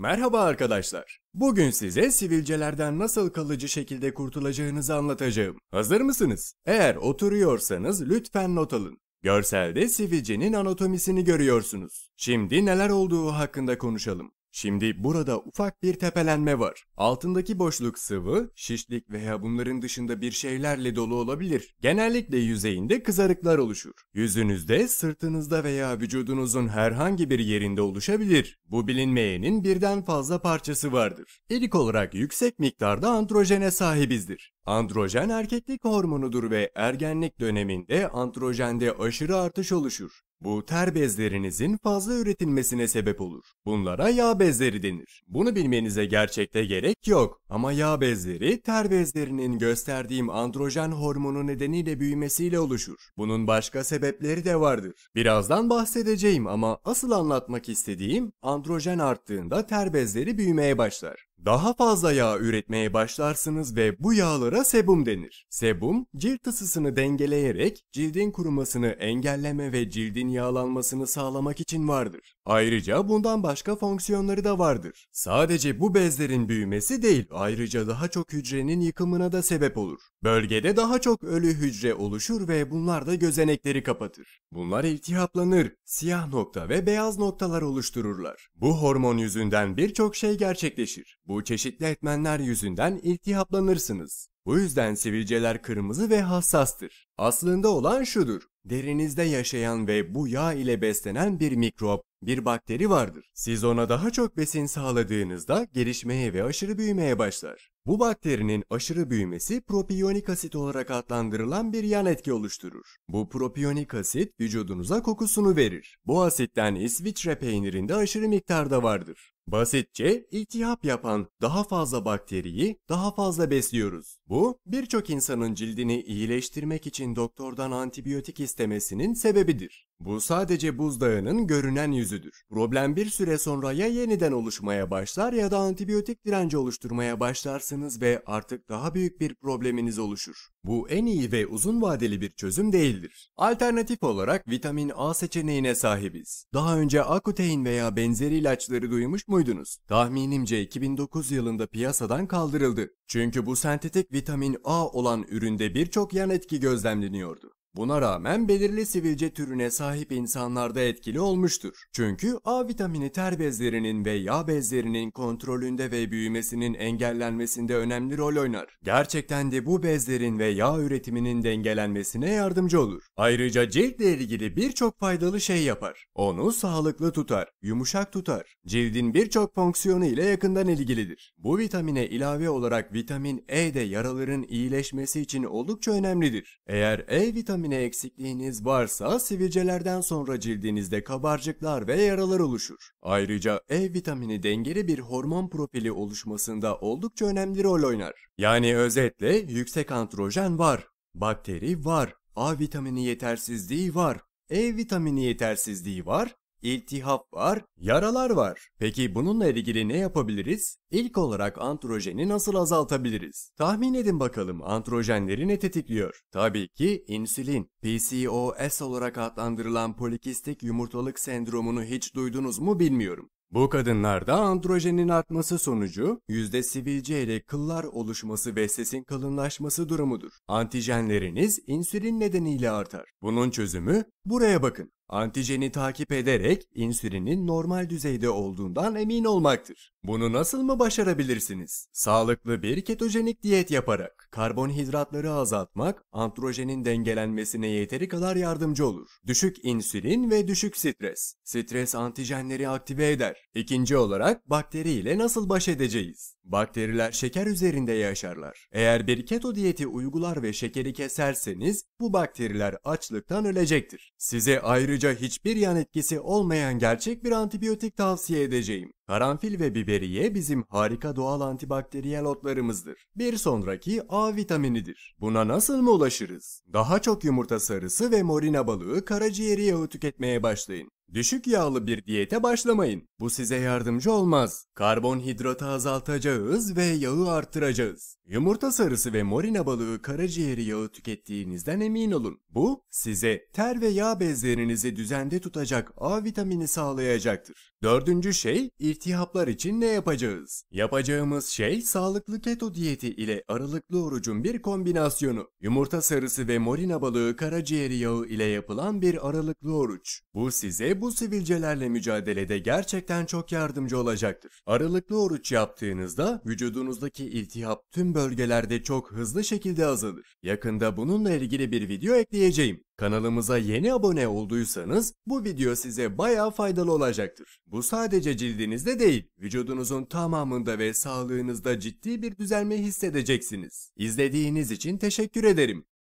Merhaba arkadaşlar. Bugün size sivilcelerden nasıl kalıcı şekilde kurtulacağınızı anlatacağım. Hazır mısınız? Eğer oturuyorsanız lütfen not alın. Görselde sivilcenin anatomisini görüyorsunuz. Şimdi neler olduğu hakkında konuşalım. Şimdi burada ufak bir tepelenme var. Altındaki boşluk sıvı, şişlik veya bunların dışında bir şeylerle dolu olabilir. Genellikle yüzeyinde kızarıklar oluşur. Yüzünüzde, sırtınızda veya vücudunuzun herhangi bir yerinde oluşabilir. Bu bilinmeyenin birden fazla parçası vardır. İlk olarak yüksek miktarda androjene sahibizdir. Androjen erkeklik hormonudur ve ergenlik döneminde androjende aşırı artış oluşur. Bu ter bezlerinizin fazla üretilmesine sebep olur. Bunlara yağ bezleri denir. Bunu bilmenize gerçekte gerek yok. Ama yağ bezleri ter bezlerinin gösterdiğim androjen hormonu nedeniyle büyümesiyle oluşur. Bunun başka sebepleri de vardır. Birazdan bahsedeceğim ama asıl anlatmak istediğim androjen arttığında ter bezleri büyümeye başlar. Daha fazla yağ üretmeye başlarsınız ve bu yağlara sebum denir. Sebum, cilt ısısını dengeleyerek cildin kurumasını engelleme ve cildin yağlanmasını sağlamak için vardır. Ayrıca bundan başka fonksiyonları da vardır. Sadece bu bezlerin büyümesi değil, ayrıca daha çok hücrenin yıkımına da sebep olur. Bölgede daha çok ölü hücre oluşur ve bunlar da gözenekleri kapatır. Bunlar iltihaplanır, siyah nokta ve beyaz noktalar oluştururlar. Bu hormon yüzünden birçok şey gerçekleşir. Bu çeşitli etmenler yüzünden iltihaplanırsınız. Bu yüzden sivilceler kırmızı ve hassastır. Aslında olan şudur. Derinizde yaşayan ve bu yağ ile beslenen bir mikrop bir bakteri vardır. Siz ona daha çok besin sağladığınızda gelişmeye ve aşırı büyümeye başlar. Bu bakterinin aşırı büyümesi propiyonik asit olarak adlandırılan bir yan etki oluşturur. Bu propiyonik asit vücudunuza kokusunu verir. Bu asitten İsviçre peynirinde aşırı miktarda vardır. Basitçe iltihap yapan daha fazla bakteriyi daha fazla besliyoruz. Bu birçok insanın cildini iyileştirmek için doktordan antibiyotik istemesinin sebebidir. Bu sadece buzdağının görünen yüzüdür. Problem bir süre sonra ya yeniden oluşmaya başlar ya da antibiyotik direnci oluşturmaya başlarsınız ve artık daha büyük bir probleminiz oluşur. Bu en iyi ve uzun vadeli bir çözüm değildir. Alternatif olarak vitamin A seçeneğine sahibiz. Daha önce akutein veya benzeri ilaçları duymuş muydunuz? Tahminimce 2009 yılında piyasadan kaldırıldı. Çünkü bu sentetik vitamin A olan üründe birçok yan etki gözlemleniyordu. Buna rağmen belirli sivilce türüne sahip insanlarda etkili olmuştur. Çünkü A vitamini ter bezlerinin ve yağ bezlerinin kontrolünde ve büyümesinin engellenmesinde önemli rol oynar. Gerçekten de bu bezlerin ve yağ üretiminin dengelenmesine yardımcı olur. Ayrıca ciltle ilgili birçok faydalı şey yapar. Onu sağlıklı tutar, yumuşak tutar. Cildin birçok fonksiyonu ile yakından ilgilidir. Bu vitamine ilave olarak vitamin E de yaraların iyileşmesi için oldukça önemlidir. Eğer E vitamini vitamini eksikliğiniz varsa sivilcelerden sonra cildinizde kabarcıklar ve yaralar oluşur. Ayrıca E vitamini dengeli bir hormon profili oluşmasında oldukça önemli rol oynar. Yani özetle yüksek antrojen var, bakteri var, A vitamini yetersizliği var, E vitamini yetersizliği var, İltihap var, yaralar var. Peki bununla ilgili ne yapabiliriz? İlk olarak androjeni nasıl azaltabiliriz? Tahmin edin bakalım androjenleri ne tetikliyor? Tabii ki insülin. PCOS olarak adlandırılan polikistik yumurtalık sendromunu hiç duydunuz mu bilmiyorum. Bu kadınlarda androjenin artması sonucu yüzde sivilce ile kıllar oluşması ve sesin kalınlaşması durumudur. Antijenleriniz insülin nedeniyle artar. Bunun çözümü buraya bakın. Antijeni takip ederek insülinin normal düzeyde olduğundan emin olmaktır. Bunu nasıl mı başarabilirsiniz? Sağlıklı bir ketojenik diyet yaparak karbonhidratları azaltmak antrojenin dengelenmesine yeteri kadar yardımcı olur. Düşük insülin ve düşük stres. Stres antijenleri aktive eder. İkinci olarak bakteri ile nasıl baş edeceğiz? Bakteriler şeker üzerinde yaşarlar. Eğer bir keto diyeti uygular ve şekeri keserseniz bu bakteriler açlıktan ölecektir. Size ayrı boyunca hiçbir yan etkisi olmayan gerçek bir antibiyotik tavsiye edeceğim. Karanfil ve biberiye bizim harika doğal antibakteriyel otlarımızdır. Bir sonraki A vitaminidir. Buna nasıl mı ulaşırız? Daha çok yumurta sarısı ve morina balığı karaciğeri yağı tüketmeye başlayın. Düşük yağlı bir diyete başlamayın. Bu size yardımcı olmaz. Karbonhidratı azaltacağız ve yağı artıracağız. Yumurta sarısı ve morina balığı karaciğeri yağı tükettiğinizden emin olun. Bu size ter ve yağ bezlerinizi düzende tutacak A vitamini sağlayacaktır. Dördüncü şey irtihaplar için ne yapacağız? Yapacağımız şey sağlıklı keto diyeti ile aralıklı orucun bir kombinasyonu. Yumurta sarısı ve morina balığı karaciğeri yağı ile yapılan bir aralıklı oruç. Bu size bu sivilcelerle mücadelede gerçekten çok yardımcı olacaktır. Aralıklı oruç yaptığınızda vücudunuzdaki iltihap tüm bölgelerde çok hızlı şekilde azalır. Yakında bununla ilgili bir video ekleyeceğim. Kanalımıza yeni abone olduysanız bu video size baya faydalı olacaktır. Bu sadece cildinizde değil, vücudunuzun tamamında ve sağlığınızda ciddi bir düzelme hissedeceksiniz. İzlediğiniz için teşekkür ederim.